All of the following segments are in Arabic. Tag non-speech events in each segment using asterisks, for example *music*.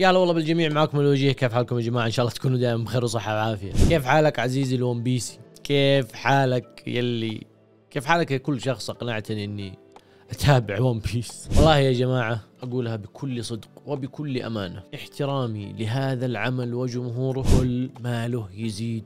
يا هلا والله بالجميع معكم الوجيه كيف حالكم يا جماعه ان شاء الله تكونوا دائما بخير وصحه وعافيه كيف حالك عزيزي الون بيسي كيف حالك يلي كيف حالك يا كل شخص اقنعتني اني اتابع ون بيس والله يا جماعه اقولها بكل صدق وبكل امانه احترامي لهذا العمل وجمهوره كل ماله يزيد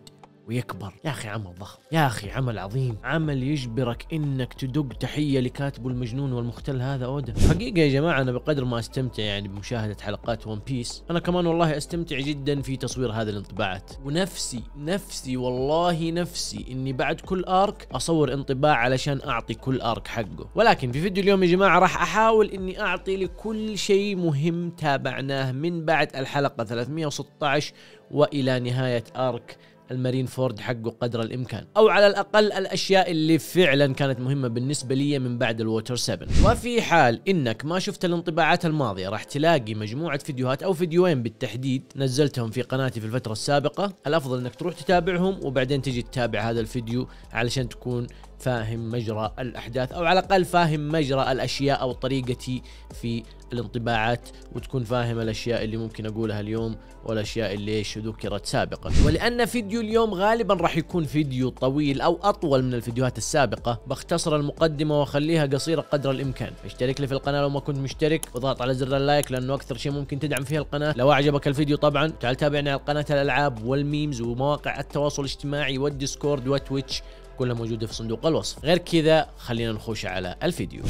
ويكبر يا أخي عمل ضخم يا أخي عمل عظيم عمل يجبرك إنك تدق تحية لكاتبه المجنون والمختل هذا أودا حقيقة يا جماعة أنا بقدر ما أستمتع يعني بمشاهدة حلقات ون بيس أنا كمان والله أستمتع جدا في تصوير هذه الانطباعات ونفسي نفسي والله نفسي إني بعد كل آرك أصور انطباع علشان أعطي كل آرك حقه ولكن في فيديو اليوم يا جماعة راح أحاول إني أعطي لكل شيء مهم تابعناه من بعد الحلقة 316 وإلى نهاية آرك المارين فورد حقه قدر الامكان او على الاقل الاشياء اللي فعلا كانت مهمه بالنسبه لي من بعد الووتر 7 وفي حال انك ما شفت الانطباعات الماضيه راح تلاقي مجموعه فيديوهات او فيديوين بالتحديد نزلتهم في قناتي في الفتره السابقه الافضل انك تروح تتابعهم وبعدين تجي تتابع هذا الفيديو علشان تكون فاهم مجرى الاحداث او على الاقل فاهم مجرى الاشياء او طريقتي في الانطباعات وتكون فاهم الاشياء اللي ممكن اقولها اليوم والاشياء اللي ايش ذكرت سابقا ولان فيديو اليوم غالبا راح يكون فيديو طويل او اطول من الفيديوهات السابقه بختصر المقدمه واخليها قصيره قدر الامكان اشترك لي في القناه لو ما كنت مشترك واضغط على زر اللايك لانه اكثر شيء ممكن تدعم فيه القناه لو اعجبك الفيديو طبعا تعال تابعنا على قناه الالعاب والميمز ومواقع التواصل الاجتماعي والديسكورد وتويتش كلها موجوده في صندوق الوصف غير كذا خلينا نخش على الفيديو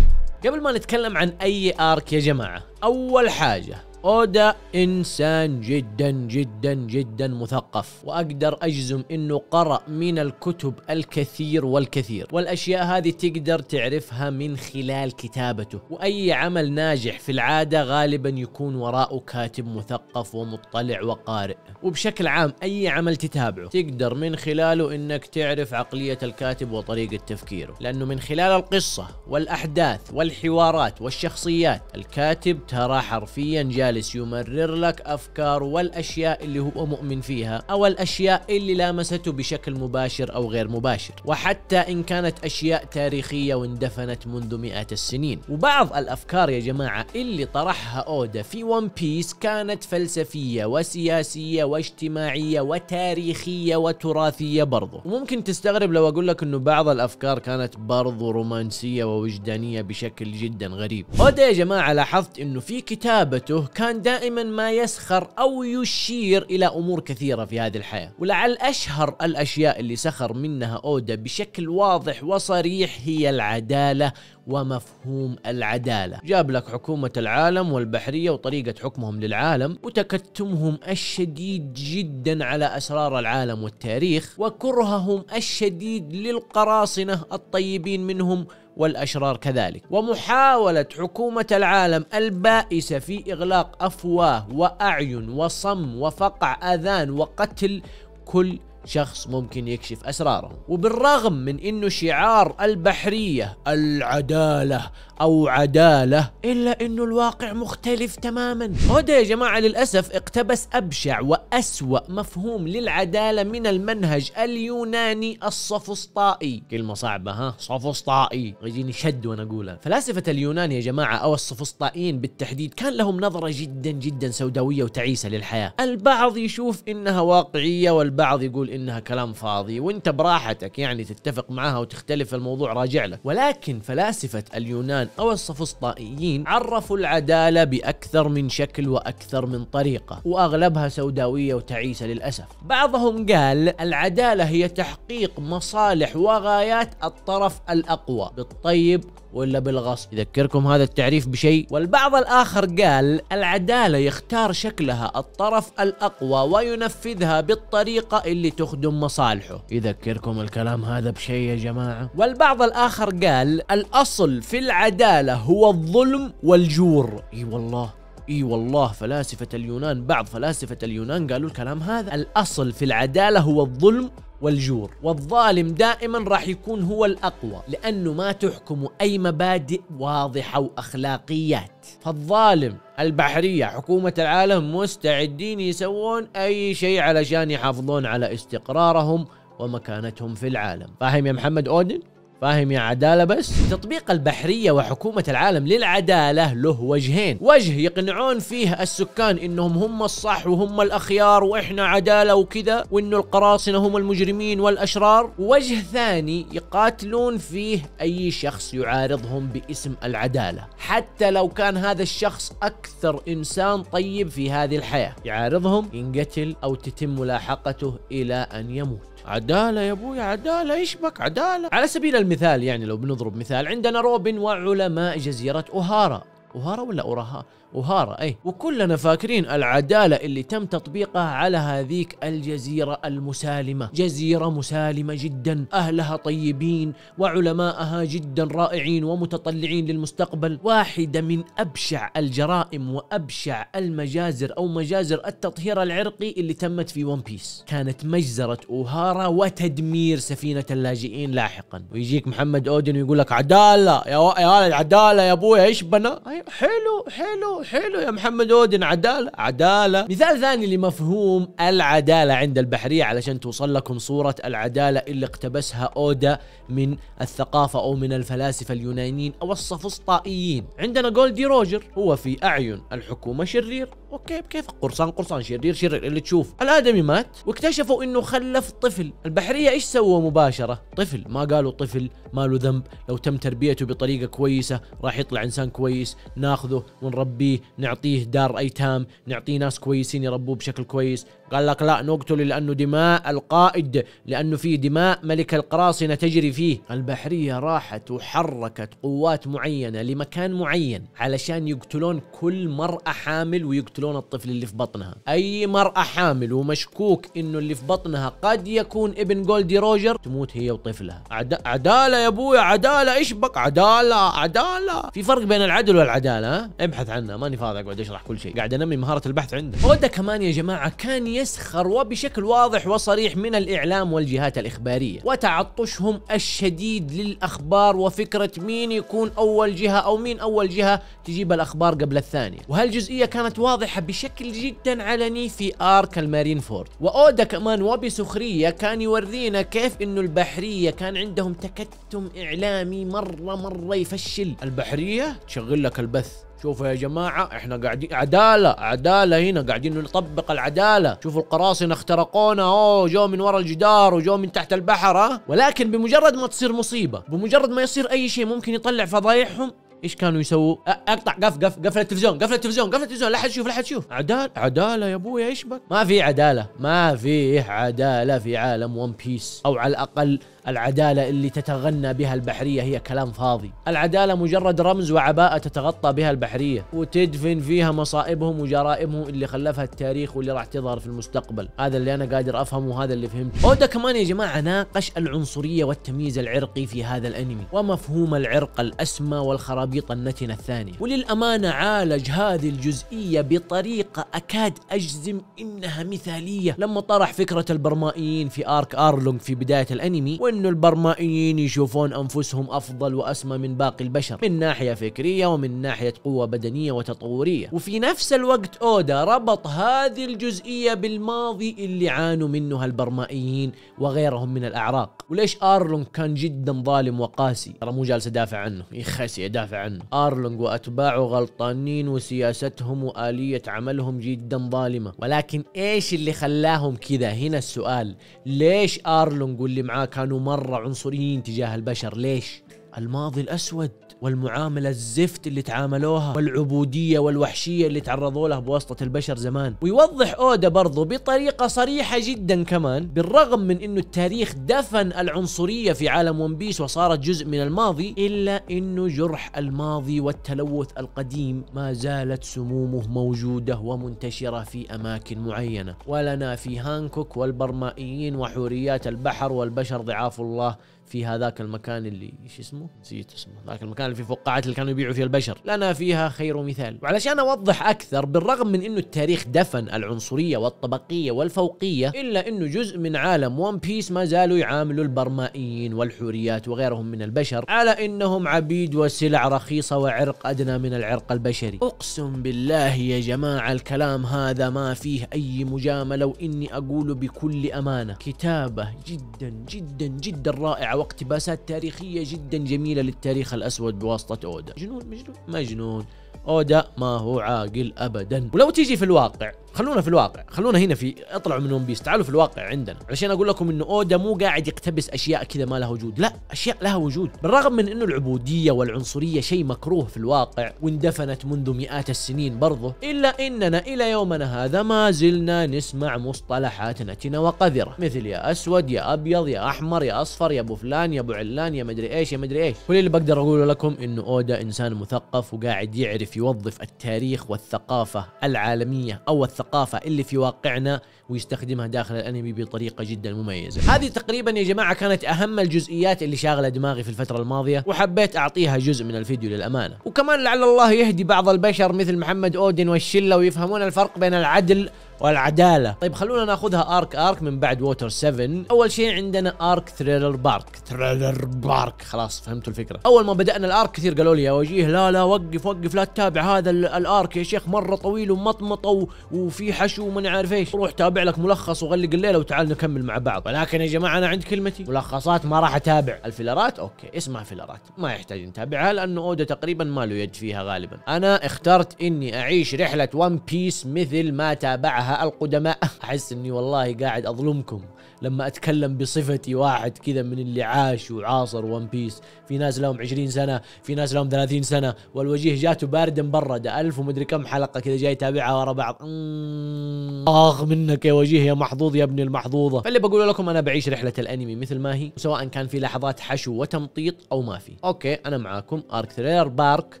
قبل ما نتكلم عن اي ارك يا جماعه اول حاجه اودا انسان جدا جدا جدا مثقف واقدر اجزم انه قرأ من الكتب الكثير والكثير والاشياء هذه تقدر تعرفها من خلال كتابته واي عمل ناجح في العاده غالبا يكون وراءه كاتب مثقف ومطلع وقارئ وبشكل عام اي عمل تتابعه تقدر من خلاله انك تعرف عقليه الكاتب وطريقه تفكيره لانه من خلال القصه والاحداث والحوارات والشخصيات الكاتب ترى حرفيا جال جالس يمرر لك أفكار والأشياء اللي هو مؤمن فيها أو الأشياء اللي لامسته بشكل مباشر أو غير مباشر وحتى إن كانت أشياء تاريخية واندفنت منذ مئات السنين وبعض الأفكار يا جماعة اللي طرحها أودا في ون بيس كانت فلسفية وسياسية واجتماعية وتاريخية وتراثية برضو وممكن تستغرب لو أقول لك أنه بعض الأفكار كانت برضو رومانسية ووجدانية بشكل جدا غريب أودا يا جماعة لاحظت أنه في كتابته كان كان دائما ما يسخر أو يشير إلى أمور كثيرة في هذه الحياة ولعل أشهر الأشياء اللي سخر منها أودا بشكل واضح وصريح هي العدالة ومفهوم العدالة جاب لك حكومة العالم والبحرية وطريقة حكمهم للعالم وتكتمهم الشديد جدا على أسرار العالم والتاريخ وكرههم الشديد للقراصنة الطيبين منهم والأشرار كذلك ومحاولة حكومة العالم البائسة في إغلاق أفواه وأعين وصم وفقع آذان وقتل كل شخص ممكن يكشف اسراره وبالرغم من انه شعار البحريه العداله أو عدالة إلا أنه الواقع مختلف تماما هودا يا جماعة للأسف اقتبس أبشع وأسوأ مفهوم للعدالة من المنهج اليوناني الصفسطائي كلمة صعبة ها صفسطائي يجيني شد وأنا أقولها فلاسفة اليونان يا جماعة أو الصفسطائيين بالتحديد كان لهم نظرة جدا جدا سوداوية وتعيسة للحياة البعض يشوف إنها واقعية والبعض يقول إنها كلام فاضي وإنت براحتك يعني تتفق معها وتختلف الموضوع راجع لك ولكن فلاسفة اليونان أو الصفصطائيين عرفوا العدالة بأكثر من شكل وأكثر من طريقة وأغلبها سوداوية وتعيسة للأسف بعضهم قال العدالة هي تحقيق مصالح وغايات الطرف الأقوى بالطيب ولا بالغصب يذكركم هذا التعريف بشيء والبعض الآخر قال العدالة يختار شكلها الطرف الأقوى وينفذها بالطريقة اللي تخدم مصالحه يذكركم الكلام هذا بشيء يا جماعة والبعض الآخر قال الأصل في العدالة هو الظلم والجور اي والله اي والله فلاسفة اليونان بعض فلاسفة اليونان قالوا الكلام هذا الاصل في العدالة هو الظلم والجور والظالم دائما راح يكون هو الأقوى لأنه ما تحكم أي مبادئ واضحة وأخلاقيات فالظالم البحرية حكومة العالم مستعدين يسوون أي شيء علشان يحافظون على استقرارهم ومكانتهم في العالم فاهم يا محمد أودن؟ فاهم يا عدالة بس تطبيق البحرية وحكومة العالم للعدالة له وجهين وجه يقنعون فيه السكان انهم هم الصح وهم الاخيار واحنا عدالة وكذا وانه القراصنة هم المجرمين والاشرار وجه ثاني يقاتلون فيه اي شخص يعارضهم باسم العدالة حتى لو كان هذا الشخص اكثر انسان طيب في هذه الحياة يعارضهم ينقتل او تتم ملاحقته الى ان يموت عدالة يا ابوي عدالة ايش بك عدالة على سبيل المثال يعني لو بنضرب مثال عندنا روبن وعلماء جزيرة اوهارا اوهارا ولا اوراها وهارا اي وكلنا فاكرين العداله اللي تم تطبيقها على هذيك الجزيره المسالمه جزيره مسالمه جدا اهلها طيبين وعلماءها جدا رائعين ومتطلعين للمستقبل واحده من ابشع الجرائم وابشع المجازر او مجازر التطهير العرقي اللي تمت في ون بيس كانت مجزره اوهارا وتدمير سفينه اللاجئين لاحقا ويجيك محمد اودن ويقول لك عداله يا و... يا عداله يا ابويا ايش بنا أيوة، حلو حلو حلو يا محمد اودن عداله عداله مثال ثاني لمفهوم العداله عند البحريه علشان توصل لكم صوره العداله اللي اقتبسها اودا من الثقافه او من الفلاسفه اليونانيين او السفسطائيين عندنا جولدي روجر هو في اعين الحكومه شرير اوكي بكيف قرصان قرصان شرير شرير اللي تشوف الادمي مات واكتشفوا انه خلف طفل البحريه ايش سووا مباشره طفل ما قالوا طفل ما له ذنب لو تم تربيته بطريقه كويسه راح يطلع انسان كويس ناخذه ونربيه نعطيه دار ايتام نعطيه ناس كويسين يربوه بشكل كويس قال لك لا نقتل لانه دماء القائد لانه في دماء ملك القراصنه تجري فيه البحريه راحت وحركت قوات معينه لمكان معين علشان يقتلون كل مراه حامل ويقتل يقتلون الطفل اللي في بطنها اي مرأة حامل ومشكوك انه اللي في بطنها قد يكون ابن جولدي روجر تموت هي وطفلها عد... عدالة يا ابويا عدالة ايش بك عدالة عدالة في فرق بين العدل والعدالة ها ابحث عنها ماني فاضي اقعد اشرح كل شيء قاعد انمي مهارة البحث عندك اودا كمان يا جماعة كان يسخر وبشكل واضح وصريح من الاعلام والجهات الاخبارية وتعطشهم الشديد للاخبار وفكرة مين يكون اول جهة او مين اول جهة تجيب الاخبار قبل الثانية وهالجزئية كانت واضحة واضحة بشكل جدا علني في ارك المارين فورد واودا كمان وبسخرية كان يورينا كيف انه البحرية كان عندهم تكتم اعلامي مرة مرة يفشل البحرية تشغل لك البث شوفوا يا جماعة احنا قاعدين عدالة عدالة هنا قاعدين نطبق العدالة شوفوا القراصنة اخترقونا اوه جو من ورا الجدار وجو من تحت البحر ها ولكن بمجرد ما تصير مصيبة بمجرد ما يصير اي شيء ممكن يطلع فضايحهم ايش كانوا يسووا؟ اقطع قف قف قفل التلفزيون قفل التلفزيون قفل التلفزيون لا حد يشوف لا حد يشوف عدال عدالة يا ابوي ايش بك؟ ما في عدالة ما في عدالة في عالم ون بيس او على الاقل العدالة اللي تتغنى بها البحرية هي كلام فاضي العدالة مجرد رمز وعباءة تتغطى بها البحرية وتدفن فيها مصائبهم وجرائمهم اللي خلفها التاريخ واللي راح تظهر في المستقبل هذا اللي أنا قادر أفهمه وهذا اللي فهمته أودا كمان يا جماعة ناقش العنصرية والتمييز العرقي في هذا الأنمي ومفهوم العرق الأسمى والخرابيط النتنة الثانية وللأمانة عالج هذه الجزئية بطريقة أكاد أجزم إنها مثالية لما طرح فكرة البرمائيين في آرك أرلونج في بداية الأنمي انه البرمائيين يشوفون انفسهم افضل واسمى من باقي البشر من ناحيه فكريه ومن ناحيه قوه بدنيه وتطوريه وفي نفس الوقت اودا ربط هذه الجزئيه بالماضي اللي عانوا منه البرمائيين وغيرهم من الاعراق وليش ارلونج كان جدا ظالم وقاسي ترى مو جالس ادافع عنه يخسي إيه ادافع عنه ارلونج واتباعه غلطانين وسياستهم واليه عملهم جدا ظالمه ولكن ايش اللي خلاهم كذا هنا السؤال ليش ارلونج واللي معاه كانوا مرة عنصريين تجاه البشر ليش؟ الماضي الأسود والمعامله الزفت اللي تعاملوها والعبوديه والوحشيه اللي تعرضوا لها بواسطه البشر زمان ويوضح اودا برضو بطريقه صريحه جدا كمان بالرغم من انه التاريخ دفن العنصريه في عالم ون بيس وصارت جزء من الماضي الا انه جرح الماضي والتلوث القديم ما زالت سمومه موجوده ومنتشره في اماكن معينه ولنا في هانكوك والبرمائيين وحوريات البحر والبشر ضعاف الله في هذاك المكان اللي ايش اسمه؟ نسيت اسمه، ذاك المكان اللي في فقاعات اللي كانوا يبيعوا فيها البشر، لنا فيها خير مثال، وعلشان اوضح اكثر بالرغم من انه التاريخ دفن العنصريه والطبقيه والفوقيه الا انه جزء من عالم ون بيس ما زالوا يعاملوا البرمائيين والحوريات وغيرهم من البشر على انهم عبيد وسلع رخيصه وعرق ادنى من العرق البشري، اقسم بالله يا جماعه الكلام هذا ما فيه اي مجامله واني اقوله بكل امانه، كتابه جدا جدا جدا رائعه واقتباسات تاريخية جدا جميلة للتاريخ الأسود بواسطة أودا جنون مجنون مجنون أودا ما هو عاقل أبدا ولو تيجي في الواقع خلونا في الواقع خلونا هنا في اطلعوا من ون بيس تعالوا في الواقع عندنا علشان اقول لكم انه اودا مو قاعد يقتبس اشياء كذا ما لها وجود لا اشياء لها وجود بالرغم من انه العبوديه والعنصريه شيء مكروه في الواقع واندفنت منذ مئات السنين برضه الا اننا الى يومنا هذا ما زلنا نسمع مصطلحات نتنه وقذره مثل يا اسود يا ابيض يا احمر يا اصفر يا ابو فلان يا ابو علان يا مدري ايش يا مدري ايش كل اللي بقدر اقوله لكم انه اودا انسان مثقف وقاعد يعرف يوظف التاريخ والثقافه العالميه او الثقافة الثقافة اللي في واقعنا ويستخدمها داخل الأنمي بطريقة جدا مميزة هذه تقريبا يا جماعة كانت أهم الجزئيات اللي شاغلة دماغي في الفترة الماضية وحبيت أعطيها جزء من الفيديو للأمانة وكمان لعل الله يهدي بعض البشر مثل محمد أودن والشلة ويفهمون الفرق بين العدل والعداله طيب خلونا ناخذها ارك ارك من بعد ووتر 7 اول شيء عندنا ارك ثريلر بارك ثريلر بارك خلاص فهمتوا الفكره اول ما بدانا الارك كثير قالوا لي يا وجيه لا لا وقف وقف لا تتابع هذا الارك يا شيخ مره طويل ومطمطه وفي حشو وما عارف ايش روح تابع لك ملخص وغلق الليله وتعال نكمل مع بعض ولكن يا جماعه انا عند كلمتي ملخصات ما راح اتابع الفيلرات اوكي اسمها فيلرات ما يحتاج نتابعها لانه اودا تقريبا ما له يد فيها غالبا انا اخترت اني اعيش رحله ون بيس مثل ما تابعها القدماء احس اني والله قاعد اظلمكم لما اتكلم بصفتي واحد كذا من اللي عاش وعاصر ون بيس في ناس لهم 20 سنه في ناس لهم 30 سنه والوجيه جاته بارد مبرد ألف ومدري كم حلقه كذا جاي يتابعها ورا بعض أمم. اخ منك يا وجيه يا محظوظ يا ابن المحظوظه فاللي بقوله لكم انا بعيش رحله الانمي مثل ما هي سواء كان في لحظات حشو وتمطيط او ما في اوكي انا معاكم ارك ثرير بارك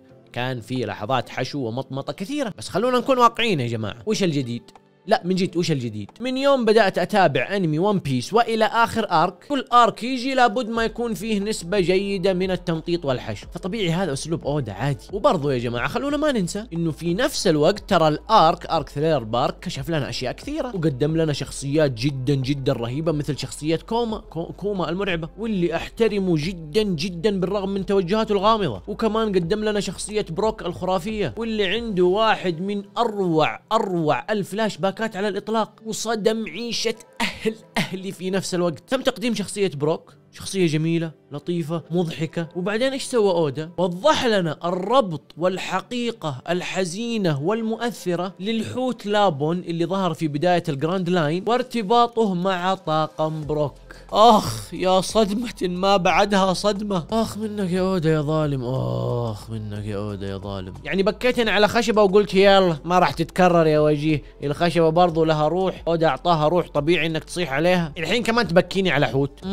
كان في لحظات حشو ومطمطة كثيرة بس خلونا نكون واقعيين يا جماعة وش الجديد لا من جد وش الجديد من يوم بدات اتابع انمي ون بيس والى اخر ارك كل ارك يجي لابد ما يكون فيه نسبه جيده من التمطيط والحشو فطبيعي هذا اسلوب اودا عادي وبرضه يا جماعه خلونا ما ننسى انه في نفس الوقت ترى الارك ارك ثرير بارك كشف لنا اشياء كثيره وقدم لنا شخصيات جدا جدا رهيبه مثل شخصيه كوما كوما المرعبه واللي احترمه جدا جدا بالرغم من توجهاته الغامضه وكمان قدم لنا شخصيه بروك الخرافيه واللي عنده واحد من اروع اروع الفلاش باك الاشتباكات على الاطلاق وصدم عيشه الاهلي اهلي في نفس الوقت تم تقديم شخصيه بروك شخصية جميلة لطيفة مضحكة وبعدين ايش سوى اودا وضح لنا الربط والحقيقة الحزينة والمؤثرة للحوت لابون اللي ظهر في بداية الجراند لاين وارتباطه مع طاقم بروك اخ يا صدمة ما بعدها صدمة اخ منك يا اودا يا ظالم اخ منك يا اودا يا ظالم يعني بكيت انا على خشبة وقلت يلا ما راح تتكرر يا وجيه الخشبة برضو لها روح اودا اعطاها روح طبيعي انك تصيح عليها الحين كمان تبكيني على حوت *laughs*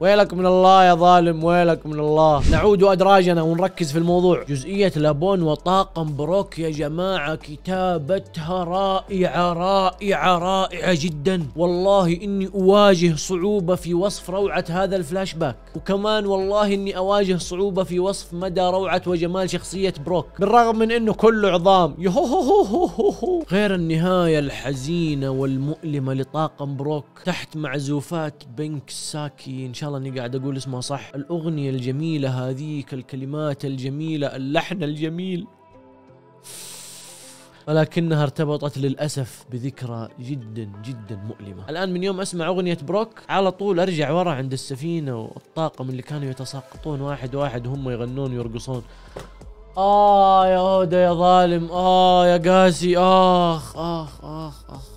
ويلك من الله يا ظالم ويلك من الله نعود أدراجنا ونركز في الموضوع جزئية لابون وطاقم بروك يا جماعة كتابتها رائعة رائعة رائعة جدا والله إني أواجه صعوبة في وصف روعة هذا الفلاش باك وكمان والله إني أواجه صعوبة في وصف مدى روعة وجمال شخصية بروك بالرغم من إنه كله عظام غير النهاية الحزينة والمؤلمة لطاقم طاقم بروك تحت معزوفات بنك ساكي ان شاء الله اني قاعد اقول اسمها صح الاغنيه الجميله هذيك الكلمات الجميله اللحن الجميل ولكنها ارتبطت للاسف بذكرى جدا جدا مؤلمه. الان من يوم اسمع اغنيه بروك على طول ارجع ورا عند السفينه والطاقم اللي كانوا يتساقطون واحد واحد وهم يغنون ويرقصون. آه يا هودة يا ظالم آه يا قاسي آخ آخ آخ آخ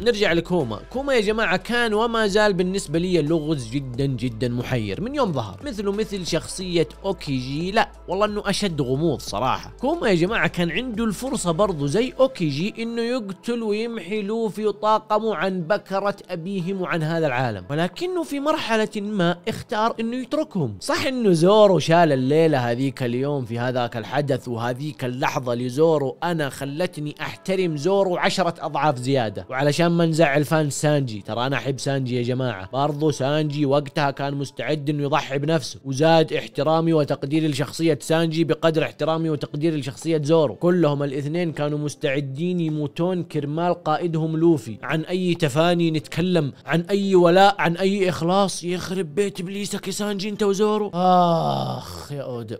نرجع لكوما كوما يا جماعة كان وما زال بالنسبة لي لغز جدا جدا محير من يوم ظهر مثله مثل شخصية أوكيجي لا والله أنه أشد غموض صراحة كوما يا جماعة كان عنده الفرصة برضو زي أوكيجي أنه يقتل ويمحي لوفي وطاقمه عن بكرة أبيهم وعن هذا العالم ولكنه في مرحلة ما اختار أنه يتركهم صح أنه زورو شال الليلة هذيك اليوم في هذاك الحدث وهذيك اللحظة لزورو أنا خلتني أحترم زورو عشرة أضعاف زيادة علشان ما نزعل فان سانجي ترى انا احب سانجي يا جماعه برضو سانجي وقتها كان مستعد انه يضحي بنفسه وزاد احترامي وتقديري لشخصيه سانجي بقدر احترامي وتقديري لشخصيه زورو كلهم الاثنين كانوا مستعدين يموتون كرمال قائدهم لوفي عن اي تفاني نتكلم عن اي ولاء عن اي اخلاص يخرب بيت ابليسك يا سانجي انت وزورو اخ يا اودا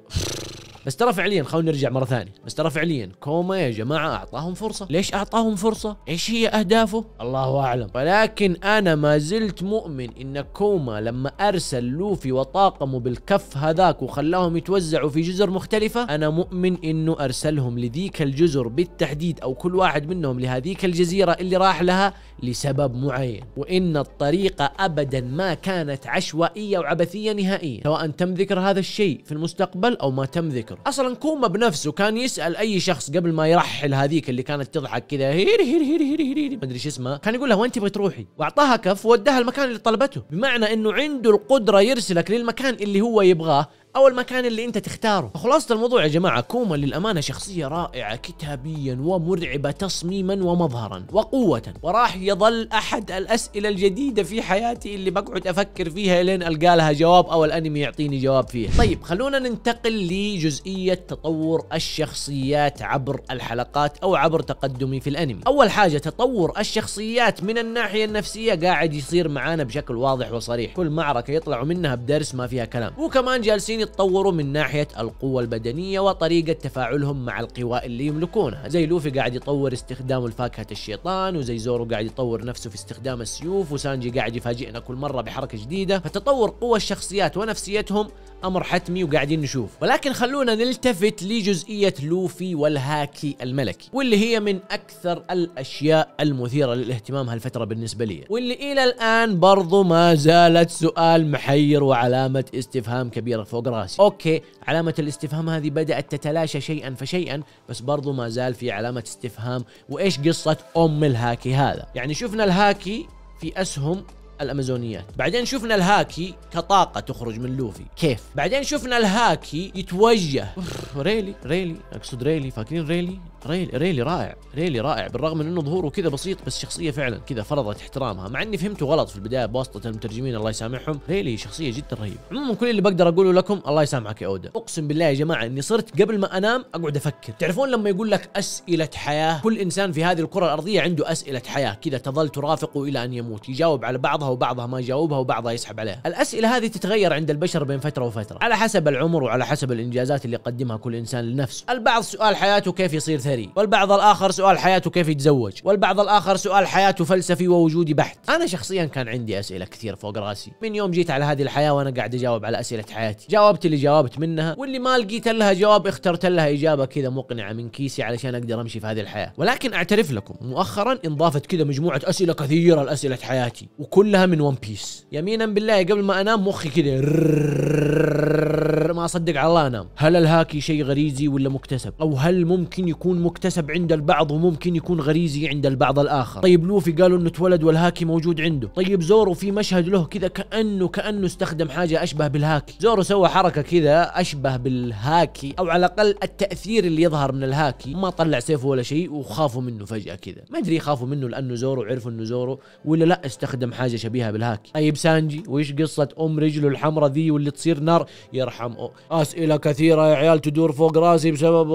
بس ترى فعليا خلونا نرجع مره ثانيه بس ترى فعليا كوما يا جماعه اعطاهم فرصه ليش اعطاهم فرصه ايش هي اهدافه الله اعلم ولكن انا ما زلت مؤمن ان كوما لما ارسل لوفي وطاقمه بالكف هذاك وخلاهم يتوزعوا في جزر مختلفه انا مؤمن انه ارسلهم لذيك الجزر بالتحديد او كل واحد منهم لهذيك الجزيره اللي راح لها لسبب معين وان الطريقه ابدا ما كانت عشوائيه وعبثيه نهائيا سواء تم ذكر هذا الشيء في المستقبل او ما تم ذكر اتذكر اصلا كوما بنفسه كان يسال اي شخص قبل ما يرحل هذيك اللي كانت تضحك كذا هيري هيري هيري هيري هيري ما ادري ايش اسمها كان يقول لها وين تبغي تروحي واعطاها كف ووداها المكان اللي طلبته بمعنى انه عنده القدره يرسلك للمكان اللي هو يبغاه او المكان اللي انت تختاره خلاصة الموضوع يا جماعة كوما للأمانة شخصية رائعة كتابيا ومرعبة تصميما ومظهرا وقوة وراح يظل أحد الأسئلة الجديدة في حياتي اللي بقعد أفكر فيها لين ألقى لها جواب أو الأنمي يعطيني جواب فيها طيب خلونا ننتقل لجزئية تطور الشخصيات عبر الحلقات أو عبر تقدمي في الأنمي أول حاجة تطور الشخصيات من الناحية النفسية قاعد يصير معانا بشكل واضح وصريح كل معركة يطلعوا منها بدرس ما فيها كلام وكمان جالسين قاعدين يتطوروا من ناحيه القوه البدنيه وطريقه تفاعلهم مع القوى اللي يملكونها زي لوفي قاعد يطور استخدامه لفاكهه الشيطان وزي زورو قاعد يطور نفسه في استخدام السيوف وسانجي قاعد يفاجئنا كل مره بحركه جديده فتطور قوى الشخصيات ونفسيتهم امر حتمي وقاعدين نشوف ولكن خلونا نلتفت لجزئيه لوفي والهاكي الملكي واللي هي من اكثر الاشياء المثيره للاهتمام هالفتره بالنسبه لي واللي الى الان برضو ما زالت سؤال محير وعلامه استفهام كبيره فوق براسي اوكي علامه الاستفهام هذه بدات تتلاشى شيئا فشيئا بس برضو ما زال في علامه استفهام وايش قصه ام الهاكي هذا يعني شفنا الهاكي في اسهم الامازونيات بعدين شفنا الهاكي كطاقه تخرج من لوفي كيف بعدين شفنا الهاكي يتوجه ريلي ريلي اقصد ريلي فاكرين ريلي ريلي, ريلي رائع ريلي رائع بالرغم من انه ظهوره كذا بسيط بس شخصيه فعلا كذا فرضت احترامها مع اني فهمته غلط في البدايه بواسطه المترجمين الله يسامحهم ريلي شخصيه جدا رهيبه عموما كل اللي بقدر اقوله لكم الله يسامحك يا اودا اقسم بالله يا جماعه اني صرت قبل ما انام اقعد افكر تعرفون لما يقول لك اسئله حياه كل انسان في هذه الكره الارضيه عنده اسئله حياه كذا تظل ترافقه الى ان يموت يجاوب على بعضها وبعضها ما يجاوبها وبعضها يسحب عليها الاسئله هذه تتغير عند البشر بين فتره وفتره على حسب العمر وعلى حسب الانجازات اللي يقدمها كل انسان لنفسه البعض سؤال حياته كيف يصير أثري والبعض الآخر سؤال حياته كيف يتزوج والبعض الآخر سؤال حياته فلسفي ووجودي بحت أنا شخصيا كان عندي أسئلة كثير فوق راسي من يوم جيت على هذه الحياة وأنا قاعد أجاوب على أسئلة حياتي جاوبت اللي جاوبت منها واللي ما لقيت لها جواب اخترت لها إجابة كذا مقنعة من كيسي علشان أقدر أمشي في هذه الحياة ولكن أعترف لكم مؤخرا انضافت كذا مجموعة أسئلة كثيرة لأسئلة حياتي وكلها من ون بيس يمينا بالله قبل ما أنام مخي كذا ما أصدق على الله أنام هل الهاكي شيء غريزي ولا مكتسب أو هل ممكن يكون مكتسب عند البعض وممكن يكون غريزي عند البعض الاخر طيب لوفي قالوا انه اتولد والهاكي موجود عنده طيب زورو في مشهد له كذا كانه كانه استخدم حاجه اشبه بالهاكي زورو سوى حركه كذا اشبه بالهاكي او على الاقل التاثير اللي يظهر من الهاكي ما طلع سيفه ولا شيء وخافوا منه فجاه كذا ما ادري خافوا منه لانه زورو عرفوا انه زورو ولا لا استخدم حاجه شبيهه بالهاكي طيب سانجي وايش قصه ام رجله الحمراء ذي واللي تصير نار يرحم أو. اسئله كثيره يا عيال تدور فوق راسي بسبب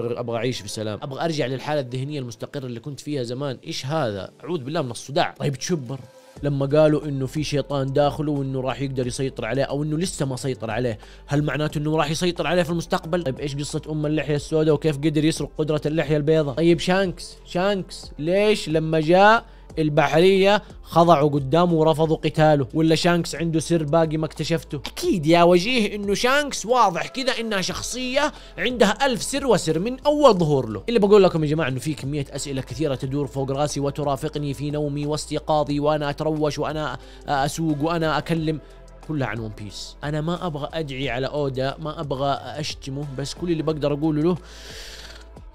ابغى اعيش بسلام ابغى ارجع للحاله الذهنيه المستقره اللي كنت فيها زمان ايش هذا اعوذ بالله من الصداع طيب تشبر لما قالوا انه في شيطان داخله وانه راح يقدر يسيطر عليه او انه لسه ما سيطر عليه، هل معناته انه راح يسيطر عليه في المستقبل؟ طيب ايش قصه ام اللحيه السوداء وكيف قدر يسرق قدره اللحيه البيضاء؟ طيب شانكس، شانكس ليش لما جاء البحرية خضعوا قدامه ورفضوا قتاله ولا شانكس عنده سر باقي ما اكتشفته اكيد يا وجيه انه شانكس واضح كذا انها شخصية عندها ألف سر وسر من اول ظهور له اللي بقول لكم يا جماعة انه في كمية اسئلة كثيرة تدور فوق راسي وترافقني في نومي واستيقاظي وانا اتروش وانا اسوق وانا اكلم كلها عن ون بيس انا ما ابغى ادعي على اودا ما ابغى اشتمه بس كل اللي بقدر اقوله له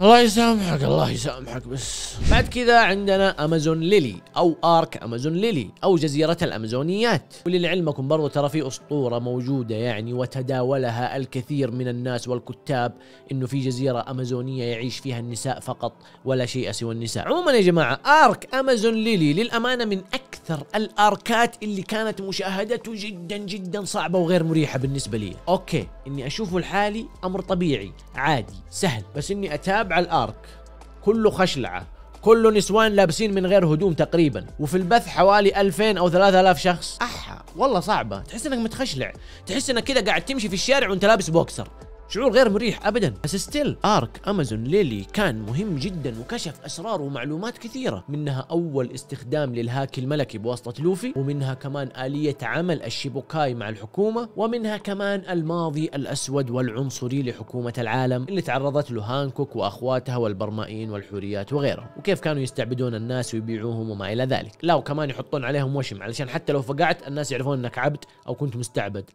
الله يسامحك الله يسامحك بس بعد كذا عندنا امازون ليلي او ارك امازون ليلي او جزيره الامازونيات وللعلمكم برضو ترى في اسطوره موجوده يعني وتداولها الكثير من الناس والكتاب انه في جزيره امازونيه يعيش فيها النساء فقط ولا شيء سوى النساء عموما يا جماعه ارك امازون ليلي للامانه من اكثر الاركات اللي كانت مشاهدته جدا جدا صعبه وغير مريحه بالنسبه لي اوكي اني اشوفه لحالي امر طبيعي عادي سهل بس اني اتابع تلعب على الارك كله خشلعه كله نسوان لابسين من غير هدوم تقريبا وفي البث حوالي 2000 او 3000 شخص احا والله صعبه تحس انك متخشلع تحس انك كذا قاعد تمشي في الشارع وانت لابس بوكسر شعور غير مريح ابدا بس ستيل ارك امازون ليلي كان مهم جدا وكشف اسرار ومعلومات كثيره منها اول استخدام للهاك الملكي بواسطه لوفي ومنها كمان اليه عمل الشيبوكاي مع الحكومه ومنها كمان الماضي الاسود والعنصري لحكومه العالم اللي تعرضت له هانكوك واخواتها والبرمائيين والحوريات وغيرهم وكيف كانوا يستعبدون الناس ويبيعوهم وما الى ذلك لا وكمان يحطون عليهم وشم علشان حتى لو فقعت الناس يعرفون انك عبد او كنت مستعبد *laughs*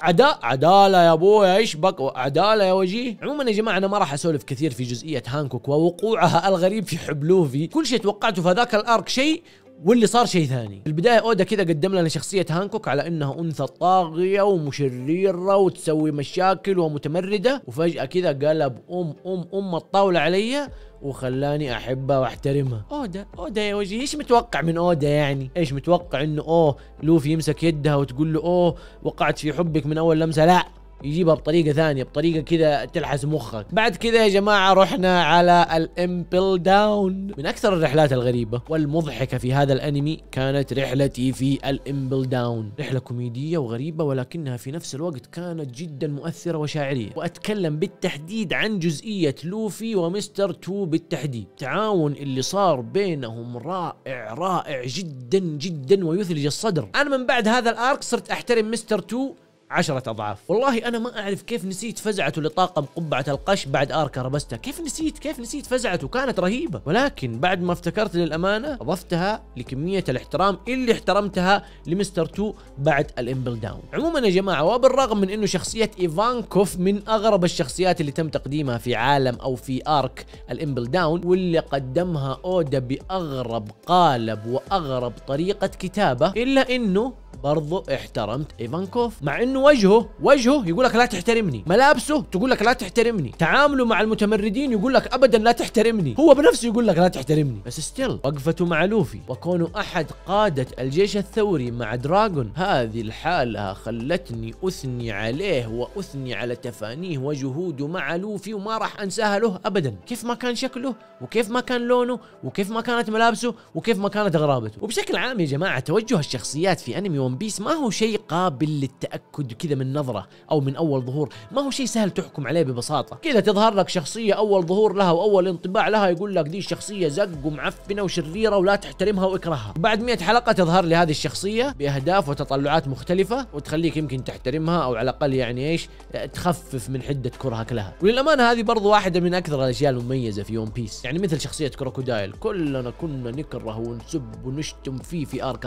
عداء عداله يا ابويا ايش بقوى عداله يا وجيه عموما يا جماعه انا ما راح اسولف كثير في جزئيه هانكوك ووقوعها الغريب في حب لوفي كل شيء توقعته في هذاك الارك شيء واللي صار شيء ثاني في البداية أودا كذا قدم لنا شخصية هانكوك على إنها أنثى طاغية ومشريرة وتسوي مشاكل ومتمردة وفجأة كذا قلب أم أم أم الطاولة علي وخلاني احبها واحترمها اودا اودا يا وجهي ايش متوقع من اودا يعني ايش متوقع انه اوه لوفي يمسك يدها وتقول له اوه وقعت في حبك من اول لمسه لا يجيبها بطريقه ثانيه بطريقه كذا تلحس مخك بعد كذا يا جماعه رحنا على الامبل داون من اكثر الرحلات الغريبه والمضحكه في هذا الانمي كانت رحلتي في الامبل داون رحله كوميديه وغريبه ولكنها في نفس الوقت كانت جدا مؤثره وشاعريه واتكلم بالتحديد عن جزئيه لوفي ومستر تو بالتحديد التعاون اللي صار بينهم رائع رائع جدا جدا ويثلج الصدر انا من بعد هذا الارك صرت احترم مستر تو عشرة أضعاف والله أنا ما أعرف كيف نسيت فزعته لطاقم قبعة القش بعد آرك ربستا كيف نسيت كيف نسيت فزعته كانت رهيبة ولكن بعد ما افتكرت للأمانة أضفتها لكمية الاحترام اللي احترمتها لمستر 2 بعد الامبل داون عموما يا جماعة وبالرغم من أنه شخصية إيفانكوف من أغرب الشخصيات اللي تم تقديمها في عالم أو في آرك الامبل داون واللي قدمها أودا بأغرب قالب وأغرب طريقة كتابة إلا أنه برضو احترمت ايفانكوف مع انه وجهه وجهه يقول لك لا تحترمني ملابسه تقول لك لا تحترمني تعامله مع المتمردين يقول لك ابدا لا تحترمني هو بنفسه يقول لك لا تحترمني بس ستيل وقفته مع لوفي وكونه احد قادة الجيش الثوري مع دراغون هذه الحالة خلتني اثني عليه واثني على تفانيه وجهوده مع لوفي وما راح انساها له ابدا كيف ما كان شكله وكيف ما كان لونه وكيف ما كانت ملابسه وكيف ما كانت غرابته وبشكل عام يا جماعة توجه الشخصيات في انمي ون بيس ما هو شيء قابل للتاكد كذا من نظره او من اول ظهور ما هو شيء سهل تحكم عليه ببساطه كذا تظهر لك شخصيه اول ظهور لها واول انطباع لها يقول لك دي الشخصيه زق ومعفنه وشريره ولا تحترمها واكرهها بعد 100 حلقه تظهر لي هذه الشخصيه باهداف وتطلعات مختلفه وتخليك يمكن تحترمها او على الاقل يعني ايش تخفف من حده كرهك لها وللامانه هذه برضو واحده من اكثر الاشياء المميزه في ون بيس يعني مثل شخصيه كروكودايل كلنا كنا نكره ونسب ونشتم فيه في ارك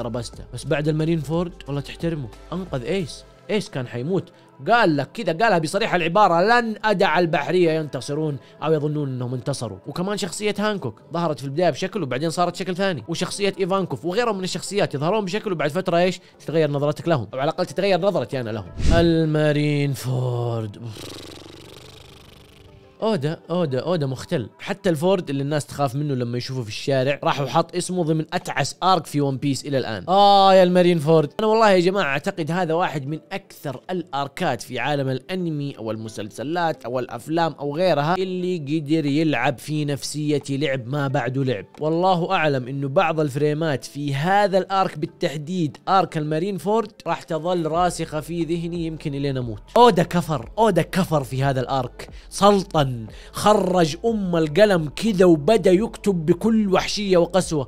بس بعد المارين فورد موجود والله تحترمه انقذ ايس ايس كان حيموت قال لك كذا قالها بصريح العبارة لن أدع البحرية ينتصرون أو يظنون أنهم انتصروا وكمان شخصية هانكوك ظهرت في البداية بشكل وبعدين صارت شكل ثاني وشخصية إيفانكوف وغيرهم من الشخصيات يظهرون بشكل وبعد فترة إيش تتغير نظرتك لهم أو على الأقل تتغير نظرتي أنا لهم المارين فورد اودا اودا اودا مختل حتى الفورد اللي الناس تخاف منه لما يشوفه في الشارع راح وحط اسمه ضمن اتعس ارك في ون بيس الى الان اه يا المارين فورد انا والله يا جماعه اعتقد هذا واحد من اكثر الاركات في عالم الانمي او المسلسلات او الافلام او غيرها اللي قدر يلعب في نفسيه لعب ما بعده لعب والله اعلم انه بعض الفريمات في هذا الارك بالتحديد ارك المارين فورد راح تظل راسخه في ذهني يمكن الين اموت اودا كفر اودا كفر في هذا الارك سلطن القرآن خرج أم القلم كذا وبدأ يكتب بكل وحشية وقسوة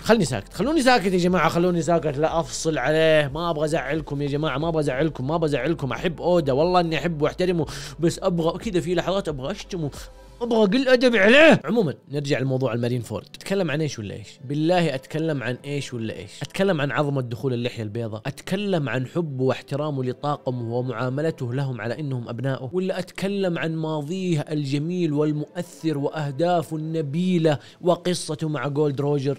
خلني ساكت خلوني ساكت يا جماعة خلوني ساكت لا أفصل عليه ما أبغى أزعلكم يا جماعة ما أبغى أزعلكم ما أبغى أزعلكم أحب أودا والله إني أحبه وأحترمه بس أبغى كذا في لحظات أبغى أشتمه ابغى اقل ادبي عليه عموما نرجع لموضوع المارين فورد اتكلم عن ايش ولا ايش بالله اتكلم عن ايش ولا ايش اتكلم عن عظمه دخول اللحيه البيضاء اتكلم عن حبه واحترامه لطاقمه ومعاملته لهم على انهم ابنائه ولا اتكلم عن ماضيه الجميل والمؤثر واهدافه النبيله وقصته مع جولد روجر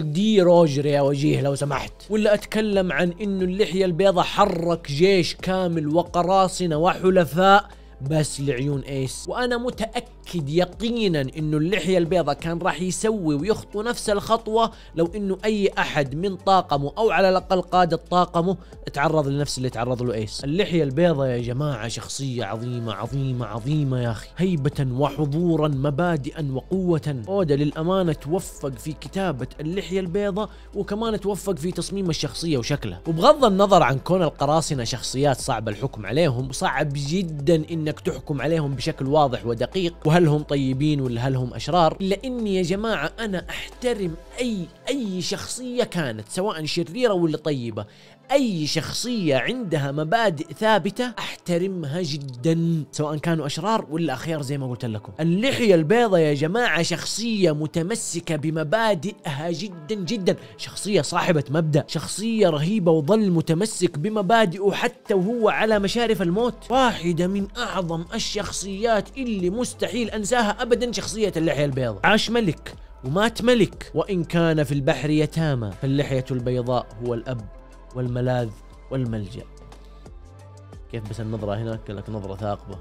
دي روجر يا وجيه لو سمحت ولا اتكلم عن انه اللحيه البيضاء حرك جيش كامل وقراصنه وحلفاء بس لعيون ايس وانا متاكد يقينا انه اللحيه البيضاء كان راح يسوي ويخطو نفس الخطوه لو انه اي احد من طاقمه او على الاقل قاده طاقمه تعرض لنفس اللي تعرض له ايس اللحيه البيضاء يا جماعه شخصيه عظيمه عظيمه عظيمه يا اخي هيبه وحضورا مبادئا وقوه اودا للامانه توفق في كتابه اللحيه البيضاء وكمان توفق في تصميم الشخصيه وشكلها وبغض النظر عن كون القراصنه شخصيات صعب الحكم عليهم صعب جدا ان انك تحكم عليهم بشكل واضح ودقيق وهل هم طيبين ولا هل هم اشرار الا اني يا جماعه انا احترم اي اي شخصيه كانت سواء شريره ولا طيبه اي شخصيه عندها مبادئ ثابته احترمها جدا سواء كانوا اشرار ولا اخيار زي ما قلت لكم اللحيه البيضاء يا جماعه شخصيه متمسكه بمبادئها جدا جدا شخصيه صاحبه مبدا شخصيه رهيبه وظل متمسك بمبادئه حتى وهو على مشارف الموت واحده من اعظم الشخصيات اللي مستحيل انساها ابدا شخصيه اللحيه البيضاء عاش ملك ومات ملك وإن كان في البحر يتامى فاللحية البيضاء هو الأب والملاذ والملجأ كيف بس النظرة هناك لك نظرة ثاقبة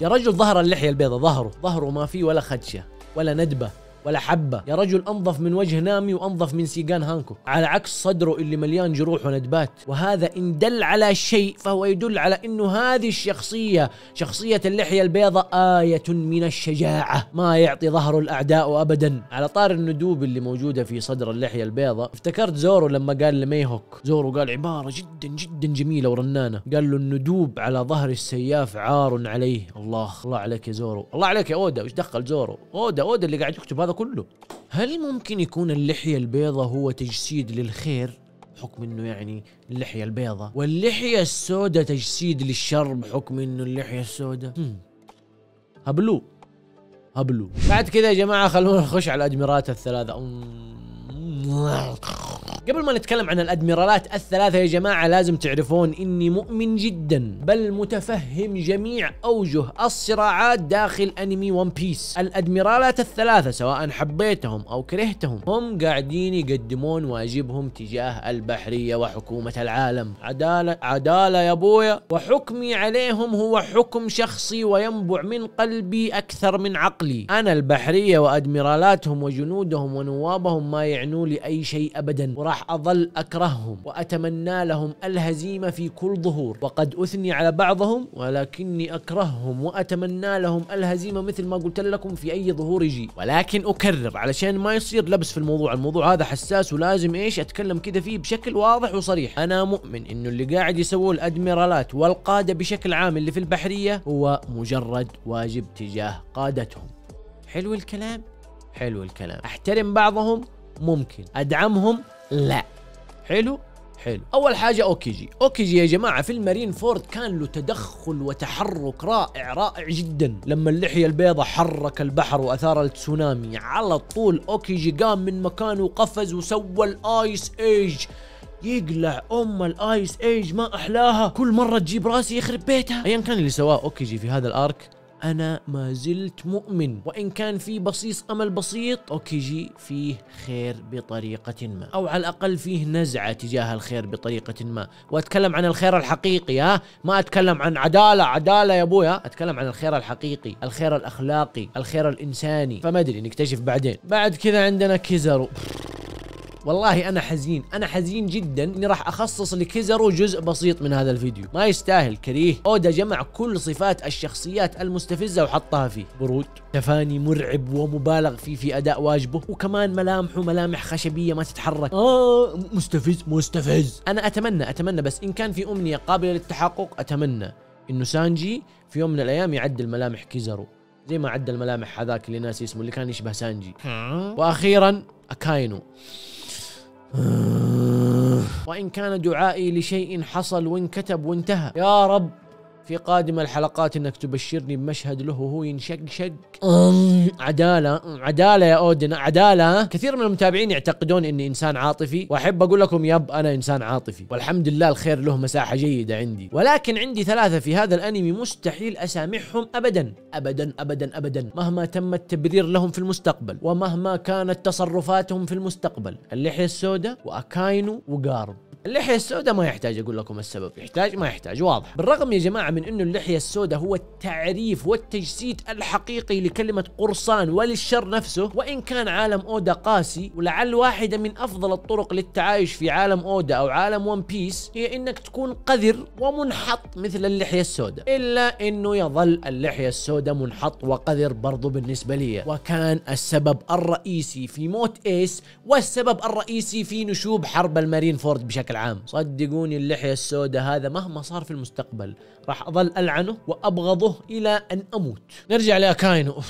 يا رجل ظهر اللحية البيضاء ظهره ظهره ما فيه ولا خدشة ولا ندبة ولا حبه يا رجل انظف من وجه نامي وانظف من سيجان هانكو على عكس صدره اللي مليان جروح وندبات وهذا ان دل على شيء فهو يدل على انه هذه الشخصيه شخصيه اللحيه البيضاء ايه من الشجاعه ما يعطي ظهره الاعداء ابدا على طار الندوب اللي موجوده في صدر اللحيه البيضاء افتكرت زورو لما قال لميهوك زورو قال عباره جدا جدا جميله ورنانه قال له الندوب على ظهر السياف عار عليه الله الله عليك يا زورو الله عليك يا اودا وش دخل زورو اودا اودا اللي قاعد يكتب هذا كله هل ممكن يكون اللحية البيضة هو تجسيد للخير بحكم انه يعني اللحية البيضة واللحية السوداء تجسيد للشر بحكم انه اللحية السوداء هبلو هبلو بعد كذا يا جماعة خلونا نخش على الأدميرات الثلاثة أم... قبل ما نتكلم عن الادميرالات الثلاثه يا جماعه لازم تعرفون اني مؤمن جدا بل متفهم جميع اوجه الصراعات داخل انمي ون بيس الادميرالات الثلاثه سواء حبيتهم او كرهتهم هم قاعدين يقدمون واجبهم تجاه البحريه وحكومه العالم عداله عداله يا بويا وحكمي عليهم هو حكم شخصي وينبع من قلبي اكثر من عقلي انا البحريه وادميرالاتهم وجنودهم ونوابهم ما يعنوا لي اي شيء ابدا وراح راح أظل أكرههم وأتمنى لهم الهزيمة في كل ظهور وقد أثني على بعضهم ولكني أكرههم وأتمنى لهم الهزيمة مثل ما قلت لكم في أي ظهور يجي ولكن أكرر علشان ما يصير لبس في الموضوع الموضوع هذا حساس ولازم إيش أتكلم كذا فيه بشكل واضح وصريح أنا مؤمن إنه اللي قاعد يسووه الأدميرالات والقادة بشكل عام اللي في البحرية هو مجرد واجب تجاه قادتهم حلو الكلام حلو الكلام احترم بعضهم ممكن ادعمهم لا حلو حلو اول حاجه اوكيجي اوكيجي يا جماعه في المارين فورد كان له تدخل وتحرك رائع رائع جدا لما اللحيه البيضاء حرك البحر واثار التسونامي على طول اوكيجي قام من مكانه وقفز وسوى الايس ايج يقلع ام الايس ايج ما احلاها كل مره تجيب راسي يخرب بيتها ايا كان اللي سواه اوكيجي في هذا الارك انا ما زلت مؤمن وان كان في بصيص امل بسيط اوكي فيه خير بطريقه ما او على الاقل فيه نزعه تجاه الخير بطريقه ما واتكلم عن الخير الحقيقي ها ما اتكلم عن عداله عداله يا ابويا اتكلم عن الخير الحقيقي الخير الاخلاقي الخير الانساني فما ادري نكتشف بعدين بعد كذا عندنا كيزارو *laughs* والله انا حزين انا حزين جدا اني راح اخصص لكيزارو جزء بسيط من هذا الفيديو ما يستاهل كريه اودا جمع كل صفات الشخصيات المستفزه وحطها فيه برود تفاني مرعب ومبالغ فيه في اداء واجبه وكمان ملامحه ملامح خشبيه ما تتحرك اه مستفز مستفز انا اتمنى اتمنى بس ان كان في امنيه قابله للتحقق اتمنى انه سانجي في يوم من الايام يعدل ملامح كيزارو زي ما عدل ملامح هذاك اللي ناسي اسمه اللي كان يشبه سانجي واخيرا اكاينو وإن كان دعائي لشيء حصل وانكتب وانتهى يا رب في قادم الحلقات انك تبشرني بمشهد له وهو ينشقشق عداله عداله يا اودن عداله كثير من المتابعين يعتقدون اني انسان عاطفي واحب اقول لكم يب انا انسان عاطفي والحمد لله الخير له مساحه جيده عندي ولكن عندي ثلاثه في هذا الانمي مستحيل اسامحهم ابدا ابدا ابدا ابدا مهما تم التبرير لهم في المستقبل ومهما كانت تصرفاتهم في المستقبل اللحيه السوداء واكاينو وقارب اللحيه السوداء ما يحتاج اقول لكم السبب يحتاج ما يحتاج واضح بالرغم يا جماعه من انه اللحيه السوداء هو التعريف والتجسيد الحقيقي لكلمه قرصان وللشر نفسه وان كان عالم اودا قاسي ولعل واحده من افضل الطرق للتعايش في عالم اودا او عالم ون بيس هي انك تكون قذر ومنحط مثل اللحيه السوداء الا انه يظل اللحيه السوداء منحط وقذر برضو بالنسبه لي وكان السبب الرئيسي في موت ايس والسبب الرئيسي في نشوب حرب المارين فورد بشكل بشكل عام صدقوني اللحية السوداء هذا مهما صار في المستقبل راح أظل ألعنه وأبغضه إلى أن أموت نرجع لأكاينو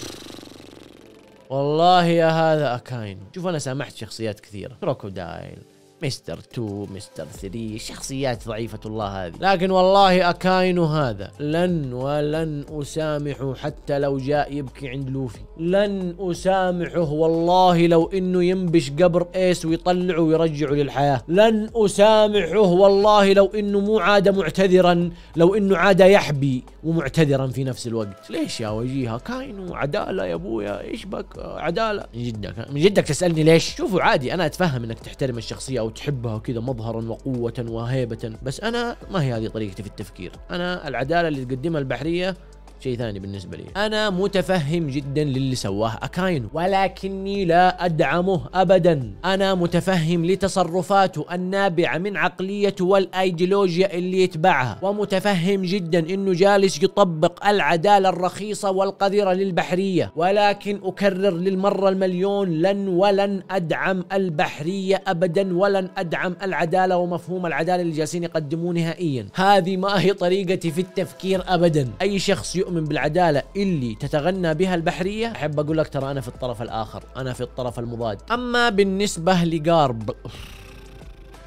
والله يا هذا أكاينو شوف أنا سامحت شخصيات كثيرة كروكودايل مستر 2 مستر 3 شخصيات ضعيفة الله هذه لكن والله أكاينو هذا لن ولن أسامحه حتى لو جاء يبكي عند لوفي لن أسامحه والله لو إنه ينبش قبر إيس ويطلعه ويرجعه للحياة لن أسامحه والله لو إنه مو عاد معتذرا لو إنه عاد يحبي ومعتذرا في نفس الوقت ليش يا وجيها كاينو عدالة يا أبويا إيش بك عدالة من جدك من جدك تسألني ليش شوفوا عادي أنا أتفهم إنك تحترم الشخصية أو وتحبها كذا مظهرا وقوة وهيبة بس أنا ما هي هذه طريقتي في التفكير أنا العدالة اللي تقدمها البحرية شيء ثاني بالنسبه لي انا متفهم جدا للي سواه أكاينو ولكني لا ادعمه ابدا انا متفهم لتصرفاته النابعه من عقليته والايديولوجيا اللي يتبعها ومتفهم جدا انه جالس يطبق العداله الرخيصه والقذره للبحريه ولكن اكرر للمره المليون لن ولن ادعم البحريه ابدا ولن ادعم العداله ومفهوم العداله اللي جالسين يقدموه نهائيا هذه ما هي طريقتي في التفكير ابدا اي شخص يؤمن بالعداله اللي تتغنى بها البحريه احب اقول لك ترى انا في الطرف الاخر انا في الطرف المضاد اما بالنسبه لقارب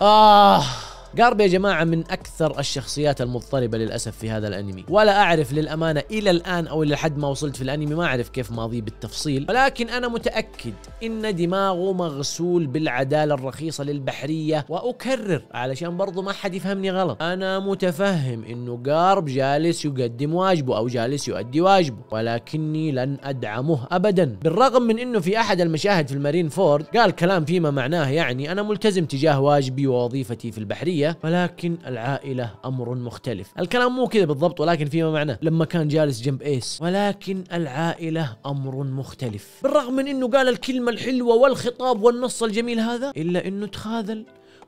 آه غارب يا جماعه من اكثر الشخصيات المضطربه للاسف في هذا الانمي ولا اعرف للامانه الى الان او الى حد ما وصلت في الانمي ما اعرف كيف ماضيه بالتفصيل ولكن انا متاكد ان دماغه مغسول بالعداله الرخيصه للبحريه واكرر علشان برضو ما حد يفهمني غلط انا متفهم انه غارب جالس يقدم واجبه او جالس يؤدي واجبه ولكني لن ادعمه ابدا بالرغم من انه في احد المشاهد في المارين فورد قال كلام فيما معناه يعني انا ملتزم تجاه واجبي ووظيفتي في البحريه العائلة ولكن العائلة أمر مختلف الكلام مو كذا بالضبط ولكن فيما معنى لما كان جالس جنب إيس ولكن العائلة أمر مختلف بالرغم من أنه قال الكلمة الحلوة والخطاب والنص الجميل هذا إلا أنه تخاذل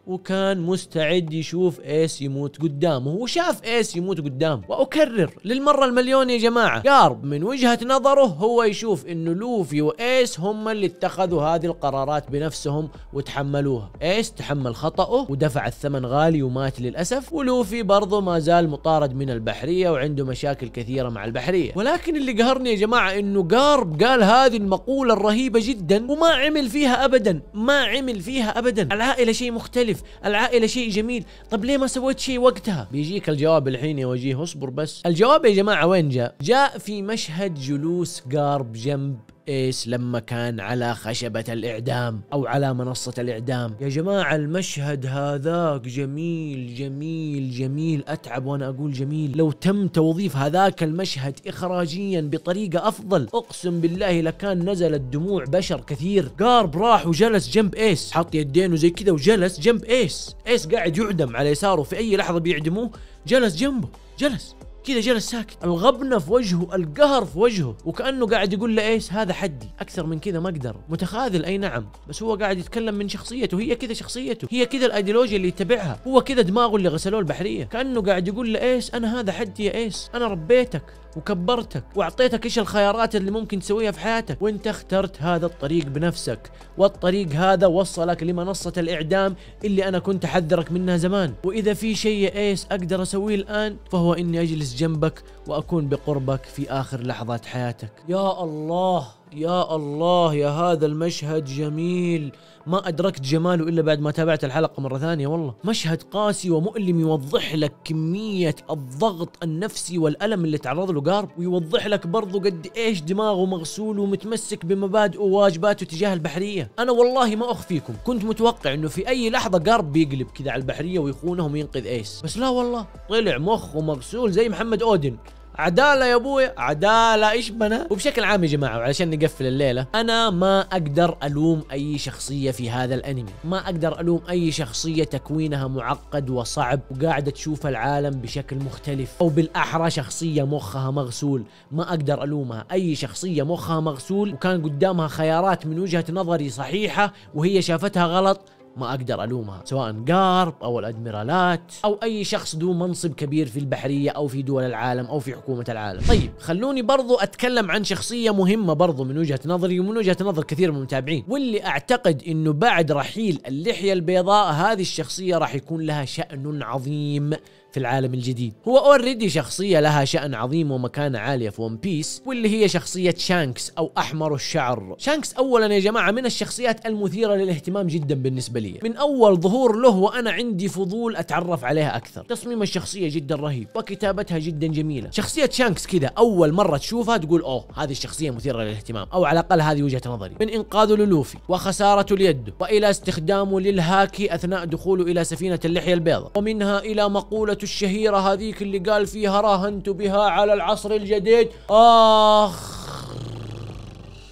وكان مستعد يشوف ايس يموت قدامه وشاف ايس يموت قدامه واكرر للمره المليون يا جماعه جارب من وجهه نظره هو يشوف انه لوفي وايس هم اللي اتخذوا هذه القرارات بنفسهم وتحملوها ايس تحمل خطأه ودفع الثمن غالي ومات للاسف ولوفي برضه ما زال مطارد من البحريه وعنده مشاكل كثيره مع البحريه ولكن اللي قهرني يا جماعه انه جارب قال هذه المقوله الرهيبه جدا وما عمل فيها ابدا ما عمل فيها ابدا العائله شيء مختلف يختلف العائله شيء جميل طب ليه ما سويت شيء وقتها بيجيك الجواب الحين يا وجيه اصبر بس الجواب يا جماعه وين جاء جاء في مشهد جلوس قارب جنب إيس لما كان على خشبة الاعدام او على منصة الاعدام يا جماعة المشهد هذاك جميل جميل جميل اتعب وانا اقول جميل لو تم توظيف هذاك المشهد اخراجيا بطريقة افضل اقسم بالله لكان نزلت دموع بشر كثير قارب راح وجلس جنب ايس حط يدينه زي كذا وجلس جنب ايس ايس قاعد يعدم على يساره في اي لحظة بيعدموه جلس جنبه جلس كذا جلس ساكت الغبنه في وجهه القهر في وجهه وكانه قاعد يقول له ايش هذا حدي اكثر من كذا ما اقدر متخاذل اي نعم بس هو قاعد يتكلم من شخصيته هي كذا شخصيته هي كذا الايديولوجيا اللي يتبعها هو كذا دماغه اللي غسلوه البحريه كانه قاعد يقول له ايش انا هذا حدي يا ايش انا ربيتك وكبرتك واعطيتك ايش الخيارات اللي ممكن تسويها في حياتك وانت اخترت هذا الطريق بنفسك والطريق هذا وصلك لمنصة الاعدام اللي انا كنت احذرك منها زمان واذا في شيء ايس اقدر اسويه الان فهو اني اجلس جنبك واكون بقربك في اخر لحظات حياتك يا الله يا الله يا هذا المشهد جميل ما أدركت جماله إلا بعد ما تابعت الحلقة مرة ثانية والله مشهد قاسي ومؤلم يوضح لك كمية الضغط النفسي والألم اللي تعرض له قارب ويوضح لك برضو قد إيش دماغه مغسول ومتمسك بمبادئه وواجباته تجاه البحرية أنا والله ما أخفيكم كنت متوقع أنه في أي لحظة قارب بيقلب كذا على البحرية ويخونهم وينقذ إيس بس لا والله طلع مخ ومغسول زي محمد أودن عداله يا ابويا عداله ايش بنا وبشكل عام يا جماعه وعلشان نقفل الليله انا ما اقدر الوم اي شخصيه في هذا الانمي ما اقدر الوم اي شخصيه تكوينها معقد وصعب وقاعده تشوف العالم بشكل مختلف او بالاحرى شخصيه مخها مغسول ما اقدر الومها اي شخصيه مخها مغسول وكان قدامها خيارات من وجهه نظري صحيحه وهي شافتها غلط ما اقدر الومها سواء قارب او الادميرالات او اي شخص ذو منصب كبير في البحريه او في دول العالم او في حكومه العالم طيب خلوني برضو اتكلم عن شخصيه مهمه برضو من وجهه نظري ومن وجهه نظر كثير من المتابعين واللي اعتقد انه بعد رحيل اللحيه البيضاء هذه الشخصيه راح يكون لها شان عظيم في العالم الجديد هو اوريدي شخصية لها شأن عظيم ومكانة عالية في ون بيس واللي هي شخصية شانكس أو أحمر الشعر شانكس أولا يا جماعة من الشخصيات المثيرة للاهتمام جدا بالنسبة لي من أول ظهور له وأنا عندي فضول أتعرف عليها أكثر تصميم الشخصية جدا رهيب وكتابتها جدا جميلة شخصية شانكس كذا أول مرة تشوفها تقول أوه هذه الشخصية مثيرة للاهتمام أو على الأقل هذه وجهة نظري من إنقاذه للوفي وخسارته اليد وإلى استخدامه للهاكي أثناء دخوله إلى سفينة اللحية البيضاء ومنها إلى مقولة الشهيرة هذيك اللي قال فيها راهنت بها على العصر الجديد آخ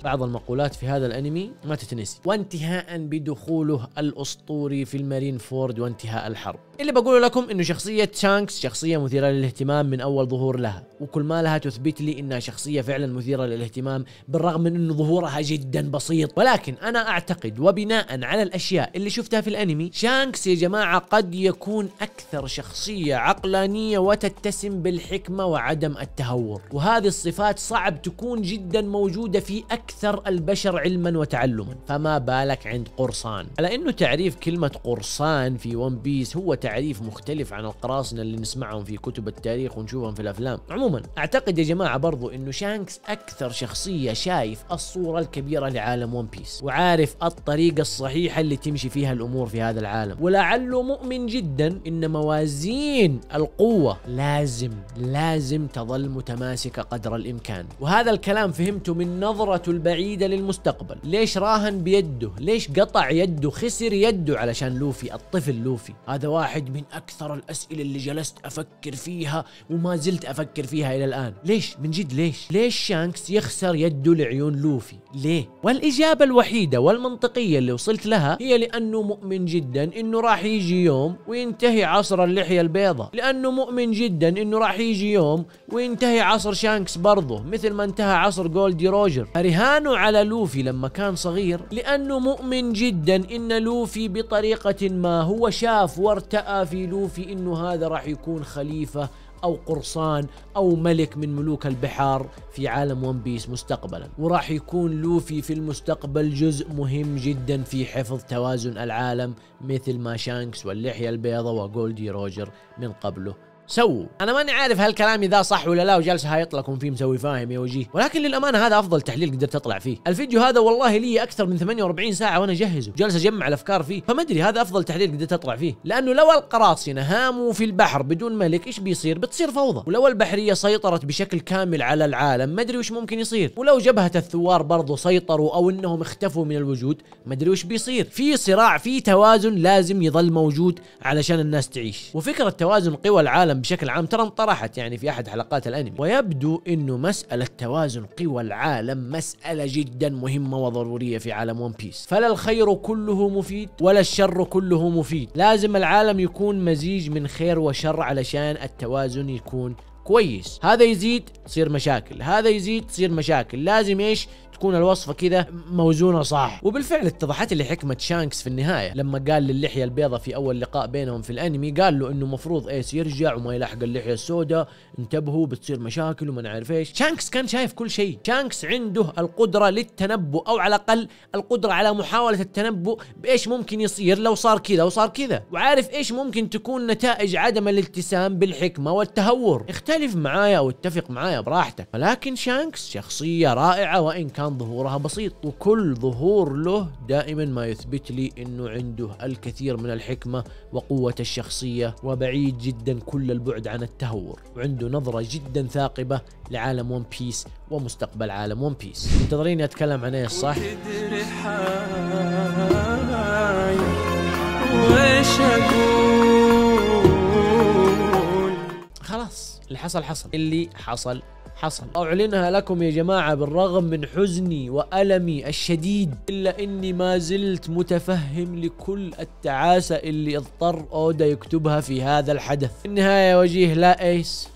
بعض المقولات في هذا الانمي ما تتنسي وانتهاء بدخوله الاسطوري في المارين فورد وانتهاء الحرب اللي بقوله لكم انه شخصية شانكس شخصية مثيرة للاهتمام من اول ظهور لها وكل ما لها تثبت لي انها شخصية فعلا مثيرة للاهتمام بالرغم من انه ظهورها جدا بسيط ولكن انا اعتقد وبناء على الاشياء اللي شفتها في الانمي شانكس يا جماعة قد يكون اكثر شخصية عقلانية وتتسم بالحكمة وعدم التهور وهذه الصفات صعب تكون جدا موجودة في اكثر البشر علما وتعلما فما بالك عند قرصان على انه تعريف كلمة قرصان في ون بيس هو تعريف تعريف مختلف عن القراصنة اللي نسمعهم في كتب التاريخ ونشوفهم في الأفلام عموما أعتقد يا جماعة برضو أنه شانكس أكثر شخصية شايف الصورة الكبيرة لعالم ون بيس وعارف الطريقة الصحيحة اللي تمشي فيها الأمور في هذا العالم ولعله مؤمن جدا أن موازين القوة لازم لازم تظل متماسكة قدر الإمكان وهذا الكلام فهمته من نظرته البعيدة للمستقبل ليش راهن بيده ليش قطع يده خسر يده علشان لوفي الطفل لوفي هذا واحد واحد من أكثر الأسئلة اللي جلست أفكر فيها وما زلت أفكر فيها إلى الآن ليش من جد ليش ليش شانكس يخسر يده لعيون لوفي ليه والإجابة الوحيدة والمنطقية اللي وصلت لها هي لأنه مؤمن جدا إنه راح يجي يوم وينتهي عصر اللحية البيضة لأنه مؤمن جدا إنه راح يجي يوم وينتهي عصر شانكس برضه مثل ما انتهى عصر جولدي روجر فرهانه على لوفي لما كان صغير لأنه مؤمن جدا إن لوفي بطريقة ما هو شاف وارتأى في لوفي انه هذا راح يكون خليفة او قرصان او ملك من ملوك البحار في عالم ون بيس مستقبلا وراح يكون لوفي في المستقبل جزء مهم جدا في حفظ توازن العالم مثل ما شانكس واللحية البيضاء وجولدي روجر من قبله سووا انا ماني عارف هل كلامي ذا صح ولا لا وجالس هايط لكم فيه مسوي فاهم يا وجيه ولكن للامانه هذا افضل تحليل قدرت اطلع فيه الفيديو هذا والله لي اكثر من 48 ساعه وانا اجهزه جالس اجمع الافكار فيه فما ادري هذا افضل تحليل قدرت اطلع فيه لانه لو القراصنه هاموا في البحر بدون ملك ايش بيصير بتصير فوضى ولو البحريه سيطرت بشكل كامل على العالم ما ادري وش ممكن يصير ولو جبهه الثوار برضو سيطروا او انهم اختفوا من الوجود ما ادري وش بيصير في صراع في توازن لازم يظل موجود علشان الناس تعيش وفكره توازن قوى العالم بشكل عام ترى انطرحت يعني في احد حلقات الانمي ويبدو انه مساله توازن قوى العالم مساله جدا مهمه وضروريه في عالم ون بيس فلا الخير كله مفيد ولا الشر كله مفيد لازم العالم يكون مزيج من خير وشر علشان التوازن يكون كويس هذا يزيد تصير مشاكل هذا يزيد تصير مشاكل لازم ايش تكون الوصفه كذا موزونه صح وبالفعل اتضحت لي حكمه شانكس في النهايه لما قال للحيه البيضاء في اول لقاء بينهم في الانمي قال له انه مفروض ايس يرجع وما يلحق اللحيه السوداء انتبهوا بتصير مشاكل وما نعرف ايش شانكس كان شايف كل شيء شانكس عنده القدره للتنبؤ او على الاقل القدره على محاوله التنبؤ بايش ممكن يصير لو صار كذا وصار كذا وعارف ايش ممكن تكون نتائج عدم الالتزام بالحكمه والتهور اختلف معايا او اتفق معايا براحتك ولكن شانكس شخصيه رائعه وان كان كان ظهورها بسيط وكل ظهور له دائما ما يثبت لي انه عنده الكثير من الحكمه وقوه الشخصيه وبعيد جدا كل البعد عن التهور وعنده نظره جدا ثاقبه لعالم ون بيس ومستقبل عالم ون بيس منتظريني اتكلم عن ايش صح خلاص اللي حصل حصل اللي حصل حصل أعلنها لكم يا جماعة بالرغم من حزني وألمي الشديد إلا إني ما زلت متفهم لكل التعاسة اللي اضطر أودا يكتبها في هذا الحدث النهاية وجيه لا إيس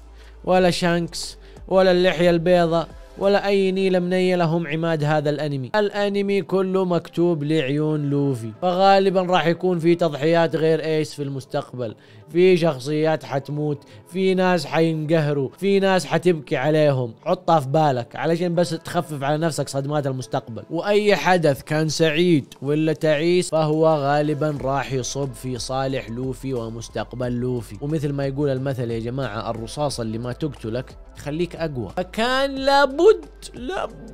ولا شانكس ولا اللحية البيضة ولا أي نيلة منيلة هم عماد هذا الأنمي الأنمي كله مكتوب لعيون لوفي فغالبا راح يكون في تضحيات غير إيس في المستقبل في شخصيات حتموت في ناس حينقهروا في ناس حتبكي عليهم حطها في بالك علشان بس تخفف على نفسك صدمات المستقبل واي حدث كان سعيد ولا تعيس فهو غالبا راح يصب في صالح لوفي ومستقبل لوفي ومثل ما يقول المثل يا جماعة الرصاصة اللي ما تقتلك تخليك أقوى فكان لابد لابد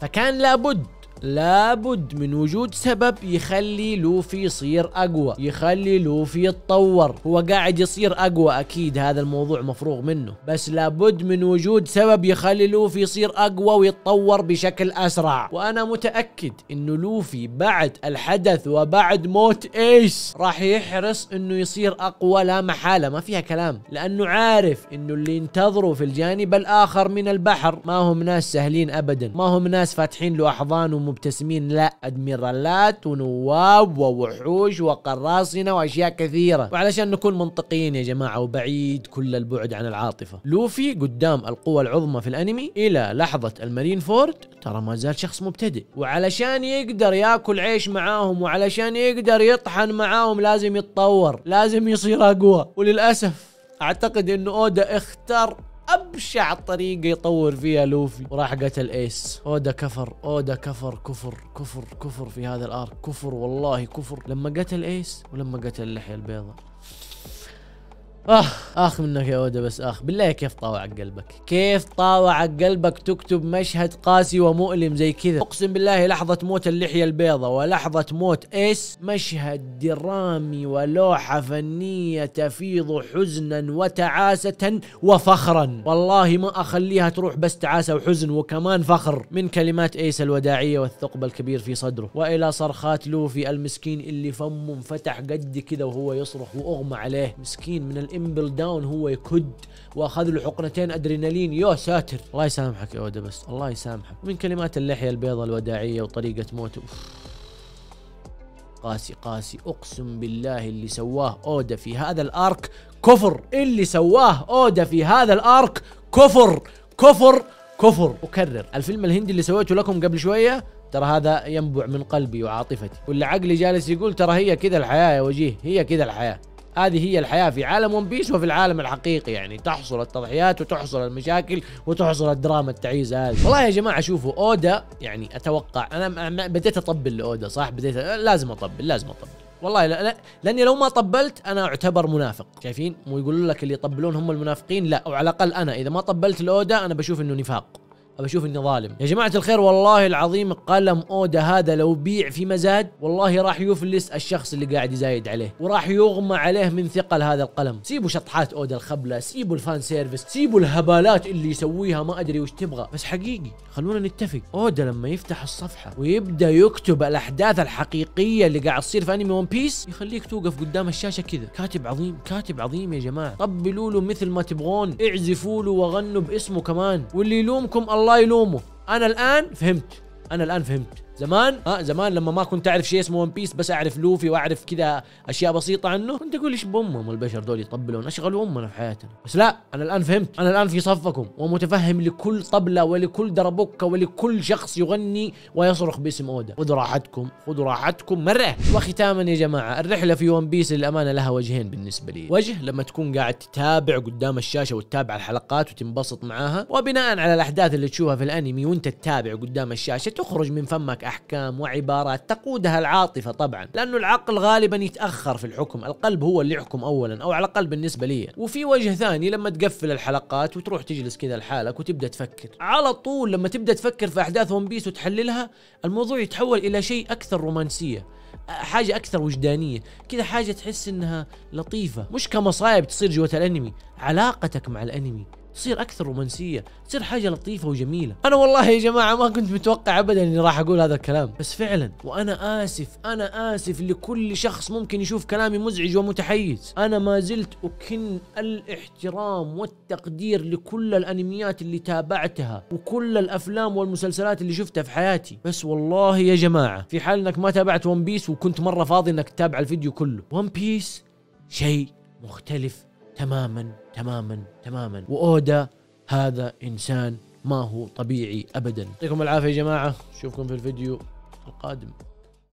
فكان لابد لابد من وجود سبب يخلي لوفي يصير اقوى يخلي لوفي يتطور هو قاعد يصير اقوى اكيد هذا الموضوع مفروغ منه بس لابد من وجود سبب يخلي لوفي يصير اقوى ويتطور بشكل اسرع وانا متاكد انه لوفي بعد الحدث وبعد موت ايس راح يحرص انه يصير اقوى لا محاله ما فيها كلام لانه عارف انه اللي ينتظره في الجانب الاخر من البحر ما هم ناس سهلين ابدا ما هم ناس فاتحين له احضان مبتسمين لا ادميرالات ونواب ووحوش وقراصنه واشياء كثيره وعلشان نكون منطقيين يا جماعه وبعيد كل البعد عن العاطفه لوفي قدام القوى العظمى في الانمي الى لحظه المارين فورد ترى ما زال شخص مبتدئ وعلشان يقدر ياكل عيش معاهم وعلشان يقدر يطحن معاهم لازم يتطور لازم يصير اقوى وللاسف اعتقد انه اودا اختار ابشع طريقه يطور فيها لوفي وراح قتل ايس اودا كفر اودا كفر كفر كفر كفر في هذا الارك كفر والله كفر لما قتل ايس ولما قتل اللحيه البيضاء اخ اخ منك يا اودا بس اخ بالله كيف طاوع قلبك كيف طاوع قلبك تكتب مشهد قاسي ومؤلم زي كذا اقسم بالله لحظه موت اللحيه البيضاء ولحظه موت اس مشهد درامي ولوحه فنيه تفيض حزنا وتعاسه وفخرا والله ما اخليها تروح بس تعاسه وحزن وكمان فخر من كلمات ايس الوداعيه والثقب الكبير في صدره والى صرخات لوفي المسكين اللي فمه انفتح قد كذا وهو يصرخ واغمى عليه مسكين من الام امبل داون هو يكد واخذ له حقنتين ادرينالين يا ساتر الله يسامحك يا اودا بس الله يسامحك من كلمات اللحيه البيضاء الوداعيه وطريقه موته قاسي قاسي اقسم بالله اللي سواه اودا في هذا الارك كفر اللي سواه اودا في هذا الارك كفر كفر كفر اكرر الفيلم الهندي اللي سويته لكم قبل شويه ترى هذا ينبع من قلبي وعاطفتي واللي عقلي جالس يقول ترى هي كذا الحياه يا وجيه هي كذا الحياه هذه هي الحياه في عالم ون بيس وفي العالم الحقيقي يعني تحصل التضحيات وتحصل المشاكل وتحصل الدراما التعيسه هذه والله يا جماعه شوفوا اودا يعني اتوقع انا بديت اطبل لاودا صح بديت لازم اطبل لازم اطبل والله لا, لا لاني لو ما طبلت انا اعتبر منافق شايفين مو يقولون لك اللي يطبلون هم المنافقين لا او على الاقل انا اذا ما طبلت الاودا انا بشوف انه نفاق ابى اشوف اني ظالم يا جماعه الخير والله العظيم قلم اودا هذا لو بيع في مزاد والله راح يفلس الشخص اللي قاعد يزايد عليه وراح يغمى عليه من ثقل هذا القلم سيبوا شطحات اودا الخبله سيبوا الفان سيرفيس سيبوا الهبالات اللي يسويها ما ادري وش تبغى بس حقيقي خلونا نتفق اودا لما يفتح الصفحه ويبدا يكتب الاحداث الحقيقيه اللي قاعد تصير في انمي ون بيس يخليك توقف قدام الشاشه كذا كاتب عظيم كاتب عظيم يا جماعه طبلوا له مثل ما تبغون اعزفوا له وغنوا باسمه كمان واللي يلومكم الله الله يلومه انا الان فهمت انا الان فهمت زمان ها آه، زمان لما ما كنت اعرف شيء اسمه ون بيس بس اعرف لوفي واعرف كذا اشياء بسيطه عنه كنت اقول ايش بامهم البشر دول يطبلون اشغلوا امنا في حياتنا بس لا انا الان فهمت انا الان في صفكم ومتفهم لكل طبله ولكل دربوكه ولكل شخص يغني ويصرخ باسم اودا خذوا راحتكم خذوا راحتكم مره وختاما يا جماعه الرحله في ون بيس للامانه لها وجهين بالنسبه لي وجه لما تكون قاعد تتابع قدام الشاشه وتتابع الحلقات وتنبسط معاها وبناء على الاحداث اللي تشوفها في الانمي وانت تتابع قدام الشاشه تخرج من فمك احكام وعبارات تقودها العاطفه طبعا لانه العقل غالبا يتاخر في الحكم القلب هو اللي يحكم اولا او على الاقل بالنسبه لي وفي وجه ثاني لما تقفل الحلقات وتروح تجلس كذا لحالك وتبدا تفكر على طول لما تبدا تفكر في احداث ون بيس وتحللها الموضوع يتحول الى شيء اكثر رومانسيه حاجه اكثر وجدانيه كذا حاجه تحس انها لطيفه مش كمصايب تصير جوه الانمي علاقتك مع الانمي تصير اكثر رومانسيه تصير حاجه لطيفه وجميله انا والله يا جماعه ما كنت متوقع ابدا اني راح اقول هذا الكلام بس فعلا وانا اسف انا اسف لكل شخص ممكن يشوف كلامي مزعج ومتحيز انا ما زلت اكن الاحترام والتقدير لكل الانميات اللي تابعتها وكل الافلام والمسلسلات اللي شفتها في حياتي بس والله يا جماعه في حال انك ما تابعت ون بيس وكنت مره فاضي انك تتابع الفيديو كله ون بيس شيء مختلف تماما تماما تماما واودا هذا انسان ما هو طبيعي ابدا يعطيكم العافيه يا جماعه نشوفكم في الفيديو القادم